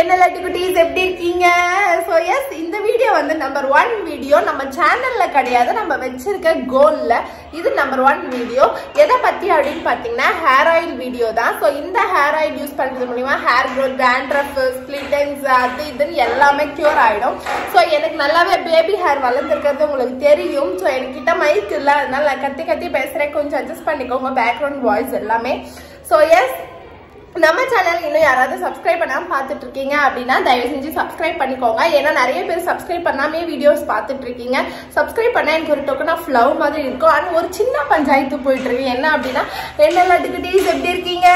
என்ன லட்டுக்குட்டீஸ் எப்படி இருக்கீங்க ஸோ எஸ் இந்த வீடியோ வந்து நம்பர் ஒன் வீடியோ நம்ம சேனலில் கிடையாது நம்ம வச்சிருக்க கோலில் இது நம்பர் ஒன் வீடியோ எதை பற்றி அப்படின்னு பார்த்தீங்கன்னா ஹேர் ஆயில் வீடியோ தான் ஸோ இந்த ஹேர் ஆயில் யூஸ் பண்ணுறது மூலிமா ஹேர் க்ரோத் டேண்ட்ரஃப் ஸ்பிளிட்டன்ஸ் அது இதுன்னு எல்லாமே க்யூர் ஆகிடும் ஸோ எனக்கு நல்லாவே பேபி ஹேர் வளர்ந்துருக்கிறது உங்களுக்கு தெரியும் ஸோ என்கிட்ட மைக் இல்லை அதனால நான் கத்தி கத்தி பேசுகிறேன் கொஞ்சம் அட்ஜஸ்ட் பண்ணிக்கோங்க பேக்ரவுண்ட் வாய்ஸ் எல்லாமே ஸோ எஸ் நம்ம சேனல் இன்னும் யாராவது சப்ஸ்கிரைப் பண்ணாமல் பார்த்துட்டு இருக்கீங்க அப்படின்னா தயவு செஞ்சு சப்ஸ்கிரைப் பண்ணிக்கோங்க ஏன்னா நிறைய பேர் சப்ஸ்கிரைப் பண்ணாமே வீடியோஸ் பார்த்துட்டு இருக்கீங்க சப்ஸ்கிரைப் பண்ணால் எனக்கு ஒரு டோக்கன் ஆஃப் லவ் மாதிரி இருக்கும் ஆனால் ஒரு சின்ன பஞ்சாயத்து போயிட்டு இருக்கு என்ன அப்படின்னா என்ன எல்லாத்துக்கு டீஸ் எப்படி இருக்கீங்க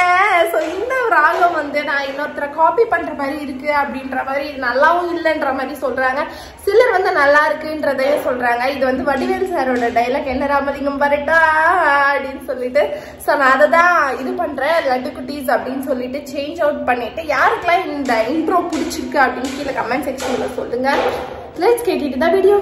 ராகம் வந்து நான் இன்னொருத்தரை காப்பி பண்ணுற மாதிரி இருக்குது அப்படின்ற மாதிரி இது நல்லாவும் இல்லைன்ற மாதிரி சொல்கிறாங்க சிலர் வந்து நல்லா இருக்குன்றதையும் சொல்கிறாங்க இது வந்து வடிவேல் சாரோட டைலாக் என்ன ராமலிங்கம் பரட்டா அப்படின்னு சொல்லிட்டு ஸோ நான் அதை தான் இது பண்ணுறேன் லட்டு குட்டீஸ் அப்படின்னு சொல்லிட்டு சேஞ்ச் அவுட் பண்ணிட்டு யாருக்கெல்லாம் இந்த இன்ட்ரோ பிடிச்சிருக்கு அப்படின்னு கீழே கமெண்ட் செக்ஷன்ல சொல்லுங்கள் கேட்டுட்டு தான் வீடியோ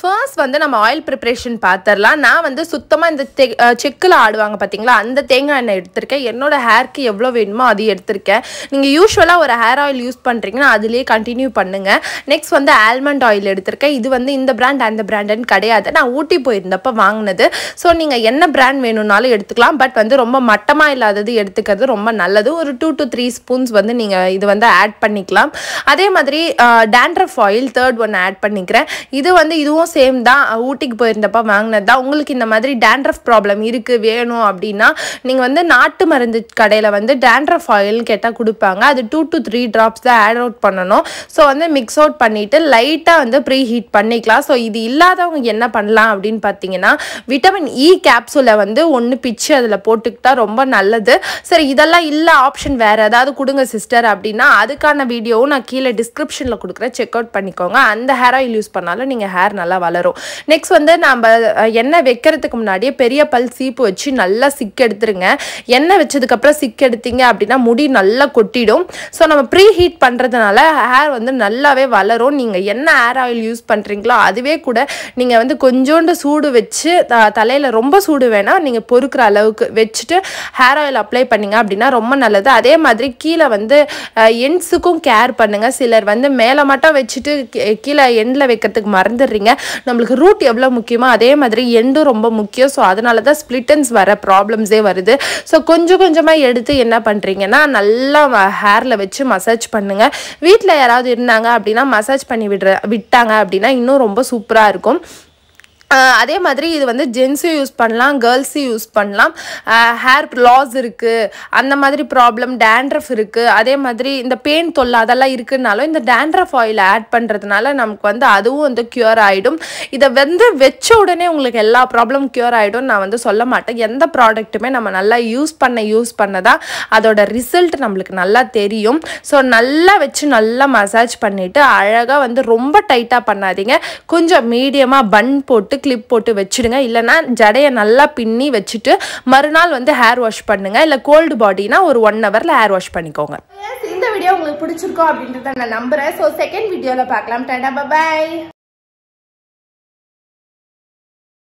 ஃபர்ஸ்ட் வந்து நம்ம ஆயில் ப்ரிப்ரேஷன் பார்த்துடலாம் நான் வந்து சுத்தமாக இந்த தே செக்கில் ஆடுவாங்க பார்த்தீங்களா அந்த தேங்காய் எண்ணெய் எடுத்திருக்கேன் என்னோடய ஹேர்க்கு எவ்வளோ வேணுமோ அது எடுத்திருக்கேன் நீங்கள் யூஸ்வலாக ஒரு ஹேர் ஆயில் யூஸ் பண்ணுறீங்கன்னா அதுலேயே கண்டினியூ பண்ணுங்கள் நெக்ஸ்ட் வந்து ஆல்மண்ட் ஆயில் எடுத்திருக்கேன் இது வந்து இந்த பிராண்ட் அந்த பிராண்டுன்னு கிடையாது நான் ஊட்டி போயிருந்தப்போ வாங்கினது ஸோ நீங்கள் என்ன பிராண்ட் வேணும்னாலும் எடுத்துக்கலாம் பட் வந்து ரொம்ப மட்டமாக இல்லாதது எடுத்துக்கிறது ரொம்ப நல்லது ஒரு டூ டு த்ரீ ஸ்பூன்ஸ் வந்து நீங்கள் இது வந்து ஆட் பண்ணிக்கலாம் அதே மாதிரி dandruff oil third one add பண்ணிக்கிறேன் இது வந்து இதுவும் சேம் தான் ஊட்டிக்கு போயிருந்தப்ப வாங்கினது தான் உங்களுக்கு இந்த மாதிரி டேண்ட்ரஃப் ப்ராப்ளம் இருக்குது வேணும் அப்படின்னா நீங்கள் வந்து நாட்டு மருந்து கடையில் வந்து டேண்ட்ரஃப் ஆயில்னு கேட்டால் கொடுப்பாங்க அது டூ டு த்ரீ ட்ராப்ஸ் தான் ஆட் அவுட் பண்ணணும் ஸோ வந்து மிக்ஸ் அவுட் பண்ணிவிட்டு லைட்டாக வந்து ப்ரீ ஹீட் பண்ணிக்கலாம் ஸோ இது இல்லாதவங்க என்ன பண்ணலாம் அப்படின்னு பார்த்தீங்கன்னா விட்டமின் இ e கேப்சூலை வந்து ஒன்று பிச்சு அதில் போட்டுக்கிட்டா ரொம்ப நல்லது சரி இதெல்லாம் இல்லை ஆப்ஷன் வேறு ஏதாவது கொடுங்க சிஸ்டர் அப்படின்னா அதுக்கான வீடியோவும் நான் கீழே டிஸ்கிரிப்ஷனில் கொடுக்குறேன் செக் அவுட் பண்ணிக்கோங்க அந்த ஹேர் ஆயில் யூஸ் பண்ணாலும் நீங்கள் ஹேர் நல்லா வளரும் நெக்ஸ்ட் வந்து நம்ம எண்ணெய் வைக்கிறதுக்கு முன்னாடியே பெரிய பல் சீப்பு வச்சு நல்லா சிக்கு எடுத்துருங்க எண்ணெய் வச்சதுக்கப்புறம் சிக்கு எடுத்தீங்க அப்படின்னா முடி நல்லா கொட்டிடும் ஸோ நம்ம ப்ரீ ஹீட் பண்ணுறதுனால ஹேர் வந்து நல்லாவே வளரும் நீங்கள் என்ன ஹேர் ஆயில் யூஸ் பண்ணுறீங்களோ அதுவே கூட நீங்கள் வந்து கொஞ்சோண்டு சூடு வச்சு தலையில் ரொம்ப சூடு வேணால் நீங்கள் பொறுக்கிற அளவுக்கு வச்சுட்டு ஹேர் ஆயில் அப்ளை பண்ணிங்க அப்படின்னா ரொம்ப நல்லது அதே மாதிரி கீழே வந்து எண்ட்ஸுக்கும் கேர் பண்ணுங்கள் சிலர் வந்து மேலே மட்டும் வச்சுட்டு கீழே எண்டில் வைக்கிறதுக்கு மறந்துடுறீங்க நம்மளுக்கு ரூட் எவ்வளோ முக்கியமோ அதே மாதிரி எண்டும் ரொம்ப முக்கியம் ஸோ அதனால தான் ஸ்ப்ளிட்டன்ஸ் வர ப்ராப்ளம்ஸே வருது ஸோ கொஞ்சம் கொஞ்சமாக எடுத்து என்ன பண்ணுறீங்கன்னா நல்லா ஹேரில் வச்சு மசாஜ் பண்ணுங்கள் வீட்டில் யாராவது இருந்தாங்க அப்படின்னா மசாஜ் பண்ணி விடுற விட்டாங்க அப்படின்னா இன்னும் ரொம்ப சூப்பராக இருக்கும் அதே மாதிரி இது வந்து ஜென்ஸும் யூஸ் பண்ணலாம் கேர்ள்ஸும் யூஸ் பண்ணலாம் ஹேர் லாஸ் இருக்குது அந்த மாதிரி ப்ராப்ளம் டேண்ட்ரஃப் இருக்குது அதே மாதிரி இந்த பெயின் தொல்லை அதெல்லாம் இருக்குனாலும் இந்த டேண்ட்ரஃப் ஆயில் ஆட் பண்ணுறதுனால நமக்கு வந்து அதுவும் வந்து க்யூர் ஆகிடும் இதை வந்து வச்ச உடனே உங்களுக்கு எல்லா ப்ராப்ளம் க்யூர் ஆகிடும் நான் வந்து சொல்ல மாட்டேன் எந்த ப்ராடக்ட்டுமே நம்ம நல்லா யூஸ் பண்ண யூஸ் பண்ண தான் அதோட ரிசல்ட் நம்மளுக்கு நல்லா தெரியும் ஸோ நல்லா வச்சு நல்லா மசாஜ் பண்ணிவிட்டு அழகாக வந்து ரொம்ப டைட்டாக பண்ணாதீங்க கொஞ்சம் மீடியமாக பன் போட்டு கிளிப் போட்டு வச்சுடுங்க இல்லைனா ஜடையை நல்லா பின்னி வச்சுட்டு மறுநாள் வந்து ஹேர் வாஷ் பண்ணுங்கள் இல்லை கோல்டு பாடினா ஒரு ஒன் ஹவரில் ஹேர் வாஷ் பண்ணிக்கோங்க இந்த வீடியோ உங்களுக்கு பிடிச்சிருக்கோம் அப்படின்றத நான் நம்புகிறேன் ஸோ செகண்ட் வீடியோவில் பார்க்கலாம் டேடா பாய்